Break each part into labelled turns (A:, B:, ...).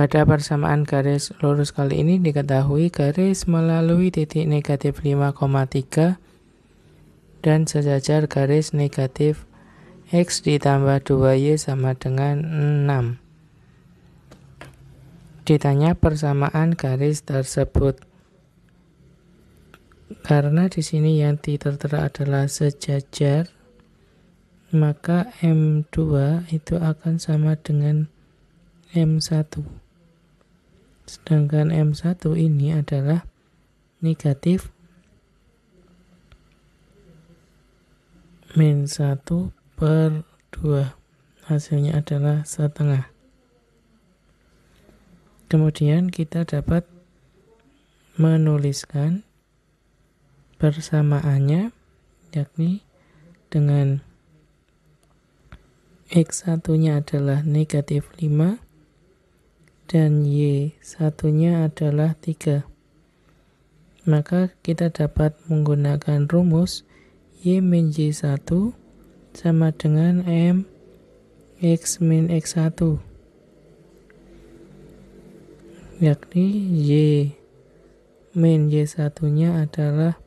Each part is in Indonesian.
A: Pada persamaan garis lurus kali ini diketahui garis melalui titik negatif 5,3 dan sejajar garis negatif X ditambah 2Y sama dengan 6. Ditanya persamaan garis tersebut. Karena di sini yang tertera adalah sejajar, maka M2 itu akan sama dengan M1. Sedangkan M1 ini adalah negatif min 1 per 2. Hasilnya adalah setengah. Kemudian kita dapat menuliskan persamaannya yakni dengan X1-nya adalah negatif 5 dan Y satunya adalah 3. Maka kita dapat menggunakan rumus Y min Y1 sama dengan M X min X1 yakni Y min Y1 nya adalah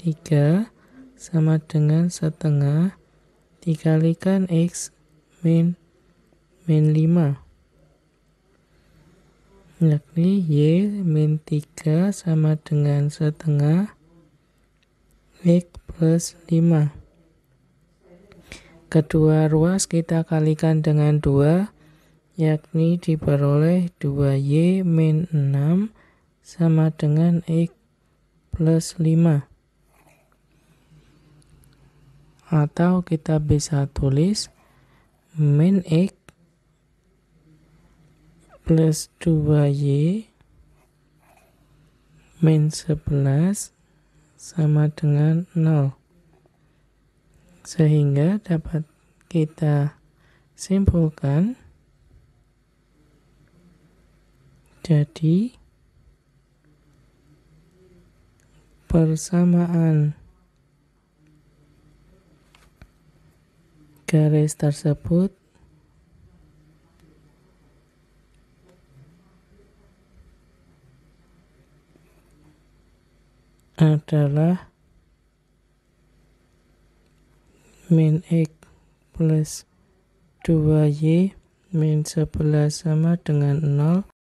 A: 3 sama dengan setengah dikalikan X min min 5 yakni Y min 3 sama dengan setengah X plus 5. Kedua ruas kita kalikan dengan 2, yakni diperoleh 2Y min 6 sama dengan X plus 5. Atau kita bisa tulis min X plus 2y min 11 sama dengan 0. Sehingga dapat kita simpulkan jadi persamaan garis tersebut adalah min X plus 2Y min 11 sama dengan 0